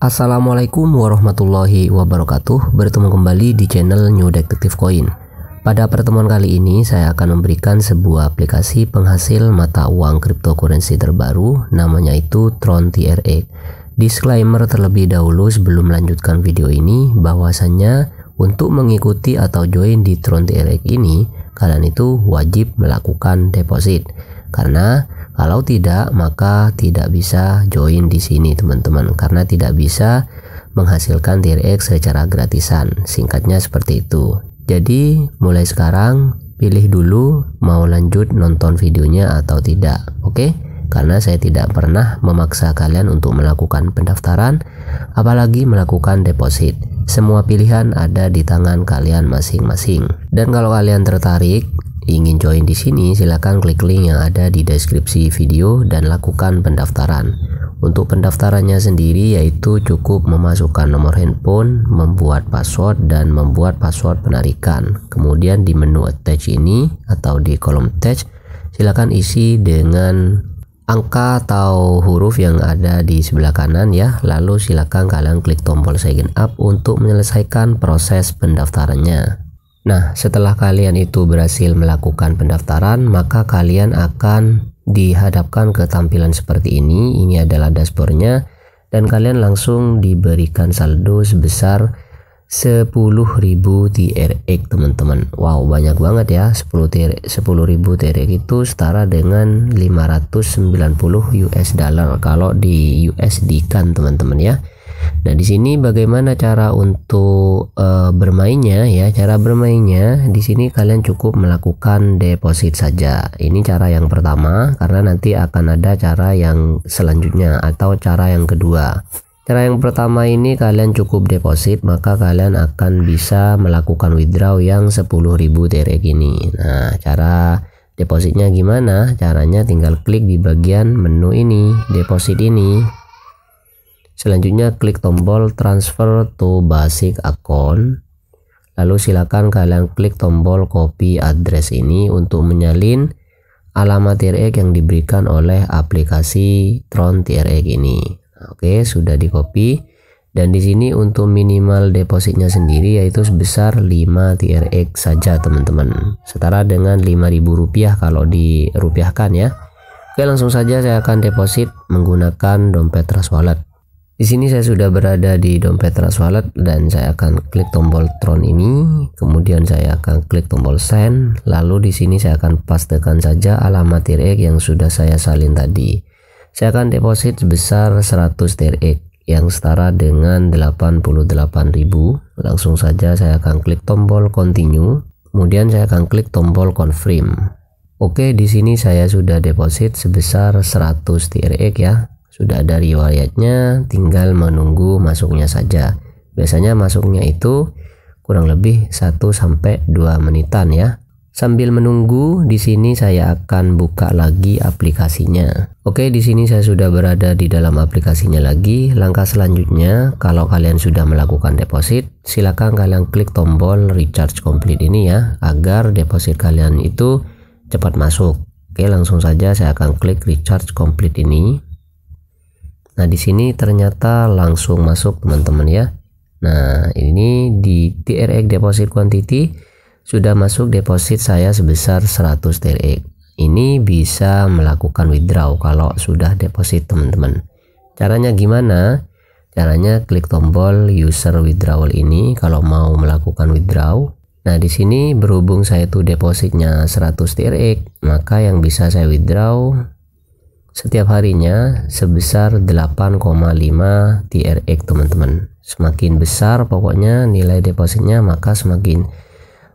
Assalamualaikum warahmatullahi wabarakatuh Bertemu kembali di channel New Detective Coin Pada pertemuan kali ini saya akan memberikan sebuah aplikasi penghasil mata uang cryptocurrency terbaru Namanya itu Tron TRX e. Disclaimer terlebih dahulu sebelum melanjutkan video ini bahwasannya untuk mengikuti atau join di Tron TRX e ini kalian itu wajib melakukan deposit karena kalau tidak, maka tidak bisa join di sini teman-teman karena tidak bisa menghasilkan TRX secara gratisan. Singkatnya seperti itu. Jadi, mulai sekarang pilih dulu mau lanjut nonton videonya atau tidak. Oke? Karena saya tidak pernah memaksa kalian untuk melakukan pendaftaran apalagi melakukan deposit. Semua pilihan ada di tangan kalian masing-masing. Dan kalau kalian tertarik ingin join di sini, silakan klik link yang ada di deskripsi video dan lakukan pendaftaran. Untuk pendaftarannya sendiri yaitu cukup memasukkan nomor handphone, membuat password dan membuat password penarikan. Kemudian di menu attach ini atau di kolom attach silakan isi dengan angka atau huruf yang ada di sebelah kanan ya. Lalu silakan kalian klik tombol sign up untuk menyelesaikan proses pendaftarannya. Nah, setelah kalian itu berhasil melakukan pendaftaran, maka kalian akan dihadapkan ke tampilan seperti ini. Ini adalah dashboardnya dan kalian langsung diberikan saldo sebesar 10.000 TRX teman-teman. Wow, banyak banget ya. TR, 10.000 TRX itu setara dengan 590 US dollar kalau di USD kan teman-teman ya. Nah, di sini bagaimana cara untuk e, bermainnya ya? Cara bermainnya di sini kalian cukup melakukan deposit saja. Ini cara yang pertama karena nanti akan ada cara yang selanjutnya atau cara yang kedua. Cara yang pertama ini kalian cukup deposit maka kalian akan bisa melakukan withdraw yang 10.000 TRX ini. Nah, cara depositnya gimana? Caranya tinggal klik di bagian menu ini, deposit ini. Selanjutnya klik tombol transfer to basic account. Lalu silakan kalian klik tombol copy address ini untuk menyalin alamat TRX yang diberikan oleh aplikasi Tron TRX ini. Oke, sudah di copy. Dan di sini untuk minimal depositnya sendiri yaitu sebesar 5 TRX saja teman-teman. Setara dengan rp rupiah kalau dirupiahkan ya. Oke, langsung saja saya akan deposit menggunakan dompet Trust Wallet. Di sini saya sudah berada di dompet Trust dan saya akan klik tombol Tron ini, kemudian saya akan klik tombol Send, lalu di sini saya akan pastekan saja alamat TRX yang sudah saya salin tadi. Saya akan deposit sebesar 100 TRX yang setara dengan 88.000. Langsung saja saya akan klik tombol Continue, kemudian saya akan klik tombol Confirm. Oke, di sini saya sudah deposit sebesar 100 TRX ya. Sudah ada riwayatnya, tinggal menunggu masuknya saja. Biasanya masuknya itu kurang lebih 1 sampai 2 menitan ya. Sambil menunggu, di sini saya akan buka lagi aplikasinya. Oke, di sini saya sudah berada di dalam aplikasinya lagi. Langkah selanjutnya, kalau kalian sudah melakukan deposit, silakan kalian klik tombol recharge complete ini ya, agar deposit kalian itu cepat masuk. Oke, langsung saja saya akan klik recharge complete ini. Nah, di sini ternyata langsung masuk teman-teman ya. Nah, ini di TRX deposit quantity sudah masuk deposit saya sebesar 100 TRX. Ini bisa melakukan withdraw kalau sudah deposit teman-teman. Caranya gimana? Caranya klik tombol user withdrawal ini kalau mau melakukan withdraw. Nah, di sini berhubung saya itu depositnya 100 TRX, maka yang bisa saya withdraw setiap harinya sebesar 8,5 TRX teman-teman. Semakin besar pokoknya nilai depositnya maka semakin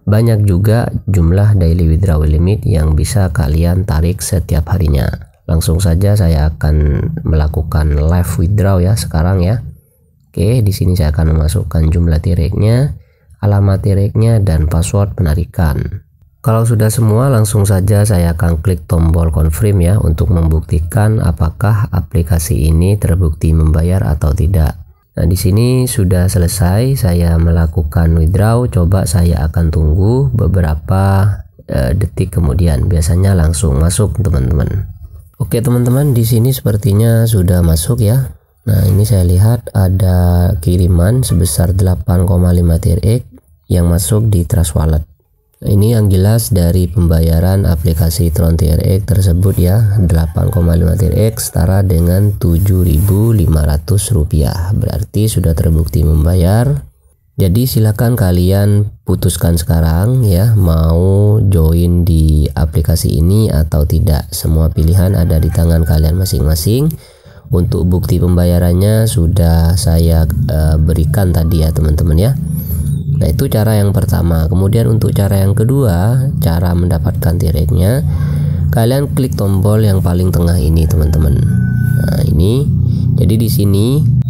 banyak juga jumlah daily withdraw limit yang bisa kalian tarik setiap harinya. Langsung saja saya akan melakukan live withdraw ya sekarang ya. Oke, di sini saya akan memasukkan jumlah tiriknya alamat tiriknya dan password penarikan. Kalau sudah semua, langsung saja saya akan klik tombol confirm ya untuk membuktikan apakah aplikasi ini terbukti membayar atau tidak. Nah, di sini sudah selesai saya melakukan withdraw. Coba saya akan tunggu beberapa e, detik kemudian. Biasanya langsung masuk, teman-teman. Oke, teman-teman, di sini sepertinya sudah masuk ya. Nah, ini saya lihat ada kiriman sebesar 8,5 TRX yang masuk di Trust Wallet. Nah, ini yang jelas dari pembayaran aplikasi Tron TRX tersebut ya 8,5 TRX setara dengan 7.500 rupiah. Berarti sudah terbukti membayar Jadi silahkan kalian putuskan sekarang ya Mau join di aplikasi ini atau tidak Semua pilihan ada di tangan kalian masing-masing Untuk bukti pembayarannya sudah saya uh, berikan tadi ya teman-teman ya Nah, itu cara yang pertama. Kemudian untuk cara yang kedua, cara mendapatkan tiretnya, kalian klik tombol yang paling tengah ini, teman-teman. Nah, ini jadi di sini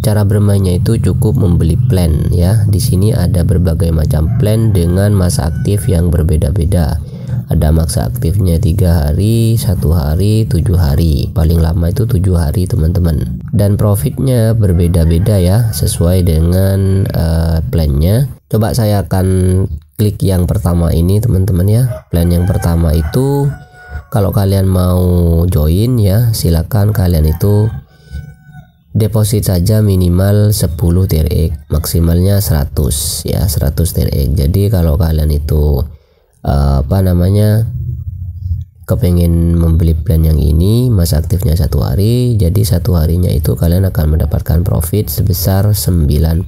cara bermainnya itu cukup membeli plan ya. Di sini ada berbagai macam plan dengan masa aktif yang berbeda-beda. Ada masa aktifnya tiga hari, satu hari, tujuh hari. Paling lama itu tujuh hari teman-teman. Dan profitnya berbeda-beda ya sesuai dengan uh, plannya coba saya akan klik yang pertama ini teman-teman ya plan yang pertama itu kalau kalian mau join ya silakan kalian itu deposit saja minimal 10 TRX maksimalnya 100 ya 100 TRX jadi kalau kalian itu eh, apa namanya kepengen membeli plan yang ini masa aktifnya satu hari jadi satu harinya itu kalian akan mendapatkan profit sebesar 9%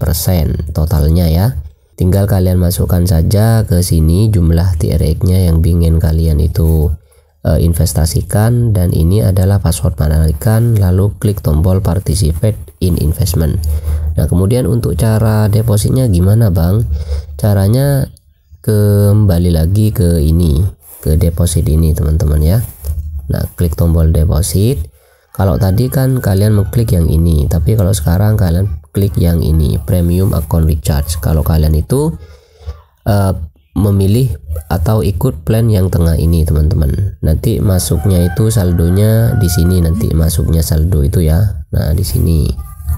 totalnya ya tinggal kalian masukkan saja ke sini jumlah TRX nya yang ingin kalian itu e, investasikan dan ini adalah password penarikan lalu klik tombol participate in investment nah kemudian untuk cara depositnya gimana bang caranya kembali lagi ke ini ke deposit ini teman-teman ya nah klik tombol deposit kalau tadi kan kalian mengklik yang ini tapi kalau sekarang kalian klik yang ini premium account recharge kalau kalian itu uh, memilih atau ikut plan yang tengah ini teman-teman nanti masuknya itu saldonya di sini nanti masuknya saldo itu ya nah di sini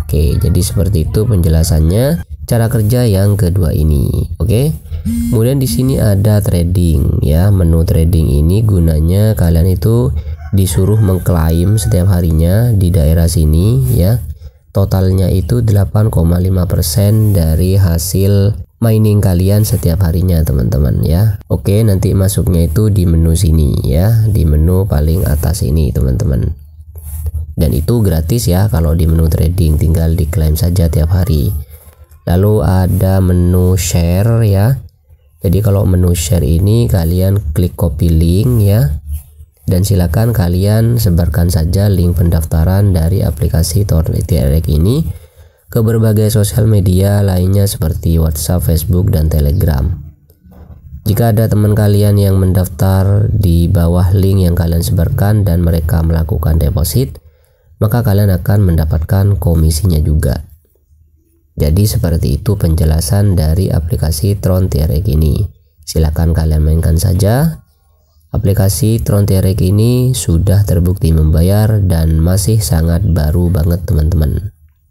oke jadi seperti itu penjelasannya cara kerja yang kedua ini oke kemudian di sini ada trading ya menu trading ini gunanya kalian itu disuruh mengklaim setiap harinya di daerah sini ya totalnya itu 8,5% dari hasil mining kalian setiap harinya teman-teman ya Oke nanti masuknya itu di menu sini ya di menu paling atas ini teman-teman dan itu gratis ya kalau di menu trading tinggal diklaim saja tiap hari lalu ada menu share ya jadi kalau menu share ini kalian klik copy link ya dan silakan kalian sebarkan saja link pendaftaran dari aplikasi Tornetirek ini ke berbagai sosial media lainnya seperti WhatsApp, Facebook, dan Telegram. Jika ada teman kalian yang mendaftar di bawah link yang kalian sebarkan dan mereka melakukan deposit, maka kalian akan mendapatkan komisinya juga. Jadi seperti itu penjelasan dari aplikasi Tron TRX ini. Silakan kalian mainkan saja Aplikasi Tron TRX ini sudah terbukti membayar dan masih sangat baru banget teman-teman.